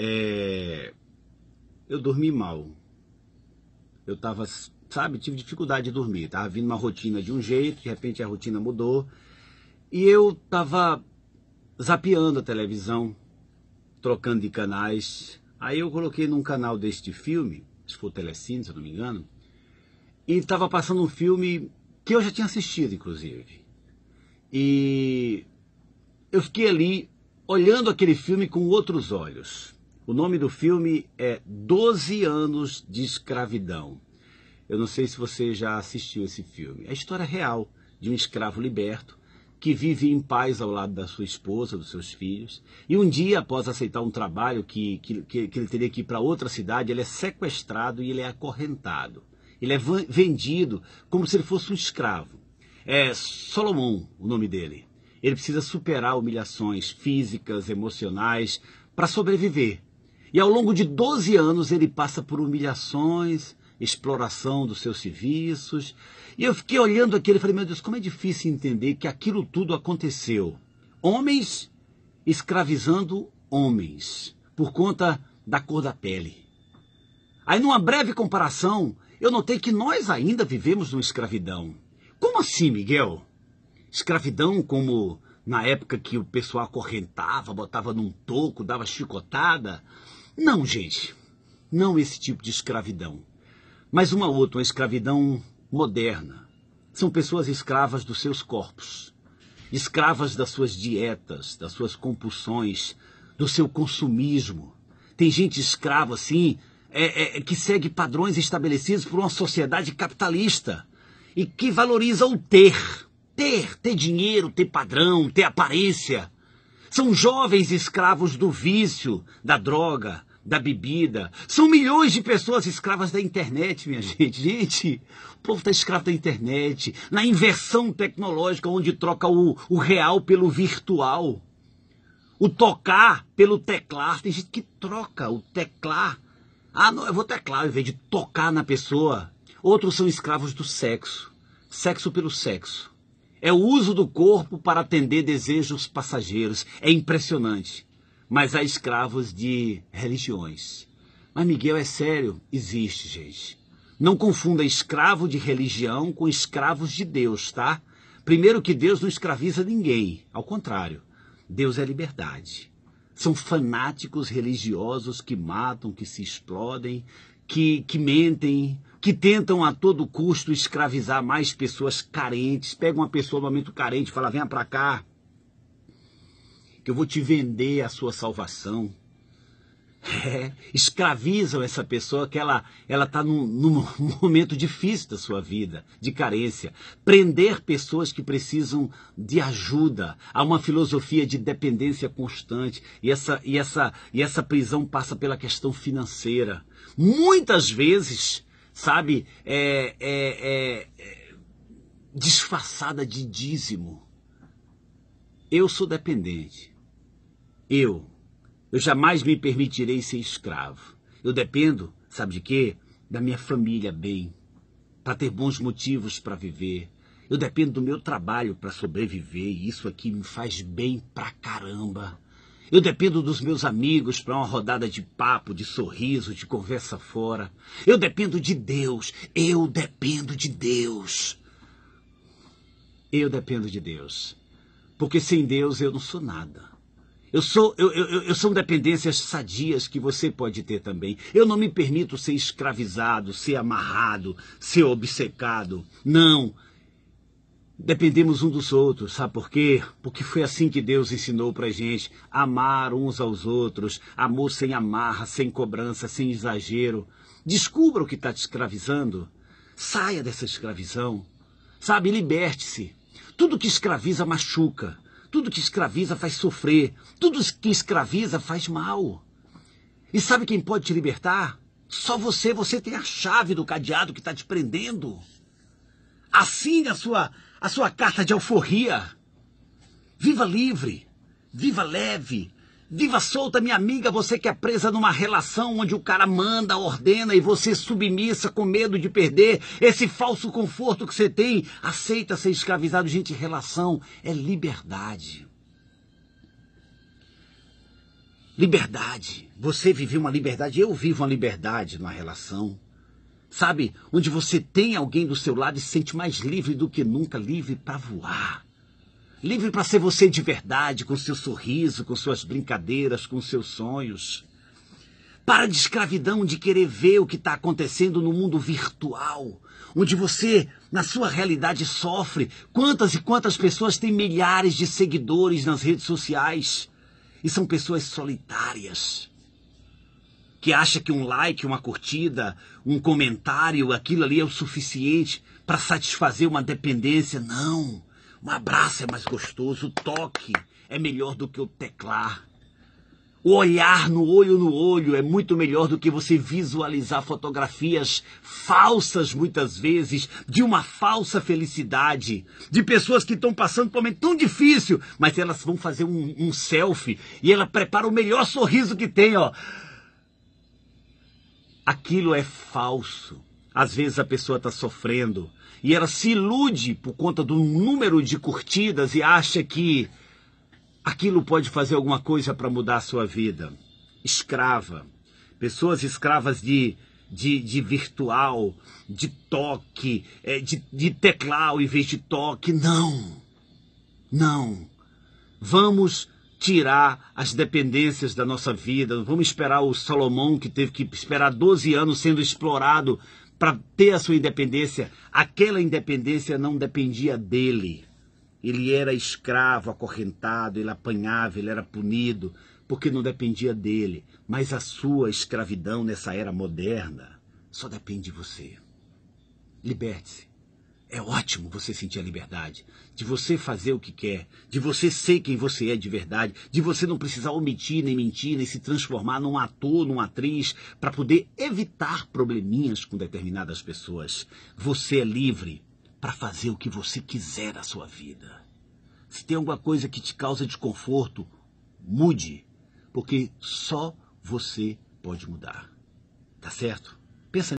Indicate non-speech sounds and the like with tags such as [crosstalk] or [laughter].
É, eu dormi mal. Eu tava, sabe, tive dificuldade de dormir. Tava vindo uma rotina de um jeito, de repente a rotina mudou. E eu tava zapeando a televisão, trocando de canais. Aí eu coloquei num canal deste filme, se for Telecine, se eu não me engano, e tava passando um filme que eu já tinha assistido, inclusive. E eu fiquei ali olhando aquele filme com outros olhos. O nome do filme é 12 anos de escravidão. Eu não sei se você já assistiu esse filme. É a história real de um escravo liberto que vive em paz ao lado da sua esposa, dos seus filhos. E um dia, após aceitar um trabalho que, que, que ele teria que ir para outra cidade, ele é sequestrado e ele é acorrentado. Ele é vendido como se ele fosse um escravo. É Solomon o nome dele. Ele precisa superar humilhações físicas, emocionais, para sobreviver e ao longo de 12 anos ele passa por humilhações, exploração dos seus serviços. E eu fiquei olhando aquilo e falei, meu Deus, como é difícil entender que aquilo tudo aconteceu. Homens escravizando homens por conta da cor da pele. Aí, numa breve comparação, eu notei que nós ainda vivemos numa escravidão. Como assim, Miguel? Escravidão como na época que o pessoal acorrentava, botava num toco, dava chicotada. Não, gente. Não esse tipo de escravidão. Mas uma outra, uma escravidão moderna. São pessoas escravas dos seus corpos, escravas das suas dietas, das suas compulsões, do seu consumismo. Tem gente escrava, assim, é, é, que segue padrões estabelecidos por uma sociedade capitalista e que valoriza o ter. Ter, ter dinheiro, ter padrão, ter aparência. São jovens escravos do vício, da droga, da bebida. São milhões de pessoas escravas da internet, minha gente. Gente, o povo está escravo da internet, na inversão tecnológica, onde troca o, o real pelo virtual, o tocar pelo teclar. Tem gente que troca o teclar. Ah, não, eu vou teclar em vez de tocar na pessoa. Outros são escravos do sexo. Sexo pelo sexo. É o uso do corpo para atender desejos passageiros. É impressionante mas há escravos de religiões. Mas Miguel, é sério? Existe, gente. Não confunda escravo de religião com escravos de Deus, tá? Primeiro que Deus não escraviza ninguém, ao contrário. Deus é liberdade. São fanáticos religiosos que matam, que se explodem, que, que mentem, que tentam a todo custo escravizar mais pessoas carentes. Pega uma pessoa no momento carente e fala: venha para cá, que eu vou te vender a sua salvação. É, escravizam essa pessoa que ela ela está num, num [laughs] momento difícil da sua vida, de carência. Prender pessoas que precisam de ajuda a uma filosofia de dependência constante e essa e essa e essa prisão passa pela questão financeira. Muitas vezes, sabe, é, é, é disfarçada de dízimo. Eu sou dependente. Eu, eu jamais me permitirei ser escravo. Eu dependo, sabe de quê? Da minha família bem, para ter bons motivos para viver. Eu dependo do meu trabalho para sobreviver e isso aqui me faz bem pra caramba. Eu dependo dos meus amigos para uma rodada de papo, de sorriso, de conversa fora. Eu dependo de Deus. Eu dependo de Deus. Eu dependo de Deus. Porque sem Deus eu não sou nada. Eu sou, eu, eu, eu, são dependências sadias que você pode ter também. Eu não me permito ser escravizado, ser amarrado, ser obcecado. Não. Dependemos um dos outros, sabe por quê? Porque foi assim que Deus ensinou pra gente: amar uns aos outros, amor sem amarra, sem cobrança, sem exagero. Descubra o que está te escravizando. Saia dessa escravição. Sabe, liberte-se. Tudo que escraviza machuca. Tudo que escraviza faz sofrer. Tudo que escraviza faz mal. E sabe quem pode te libertar? Só você. Você tem a chave do cadeado que está te prendendo. Assine a sua, a sua carta de alforria. Viva livre. Viva leve. Viva solta, minha amiga, você que é presa numa relação onde o cara manda, ordena e você submissa com medo de perder esse falso conforto que você tem. Aceita ser escravizado. Gente, relação é liberdade. Liberdade. Você vive uma liberdade, eu vivo uma liberdade numa relação. Sabe? Onde você tem alguém do seu lado e se sente mais livre do que nunca, livre para voar Livre para ser você de verdade, com seu sorriso, com suas brincadeiras, com seus sonhos. Para de escravidão de querer ver o que está acontecendo no mundo virtual, onde você, na sua realidade, sofre. Quantas e quantas pessoas têm milhares de seguidores nas redes sociais e são pessoas solitárias, que acha que um like, uma curtida, um comentário, aquilo ali é o suficiente para satisfazer uma dependência. Não. Um abraço é mais gostoso, o toque é melhor do que o teclar. O olhar no olho no olho é muito melhor do que você visualizar fotografias falsas, muitas vezes, de uma falsa felicidade, de pessoas que estão passando por um momento tão difícil, mas elas vão fazer um, um selfie e ela prepara o melhor sorriso que tem, ó. Aquilo é falso. Às vezes a pessoa está sofrendo e ela se ilude por conta do número de curtidas e acha que aquilo pode fazer alguma coisa para mudar a sua vida. Escrava. Pessoas escravas de, de, de virtual, de toque, é, de, de teclado em vez de toque. Não! Não! Vamos tirar as dependências da nossa vida. vamos esperar o Salomão, que teve que esperar 12 anos sendo explorado para ter a sua independência, aquela independência não dependia dele. Ele era escravo, acorrentado, ele apanhava, ele era punido, porque não dependia dele. Mas a sua escravidão nessa era moderna só depende de você. Liberte-se. É ótimo você sentir a liberdade de você fazer o que quer, de você ser quem você é de verdade, de você não precisar omitir nem mentir, nem se transformar num ator, numa atriz, para poder evitar probleminhas com determinadas pessoas. Você é livre para fazer o que você quiser na sua vida. Se tem alguma coisa que te causa desconforto, mude, porque só você pode mudar. Tá certo? Pensa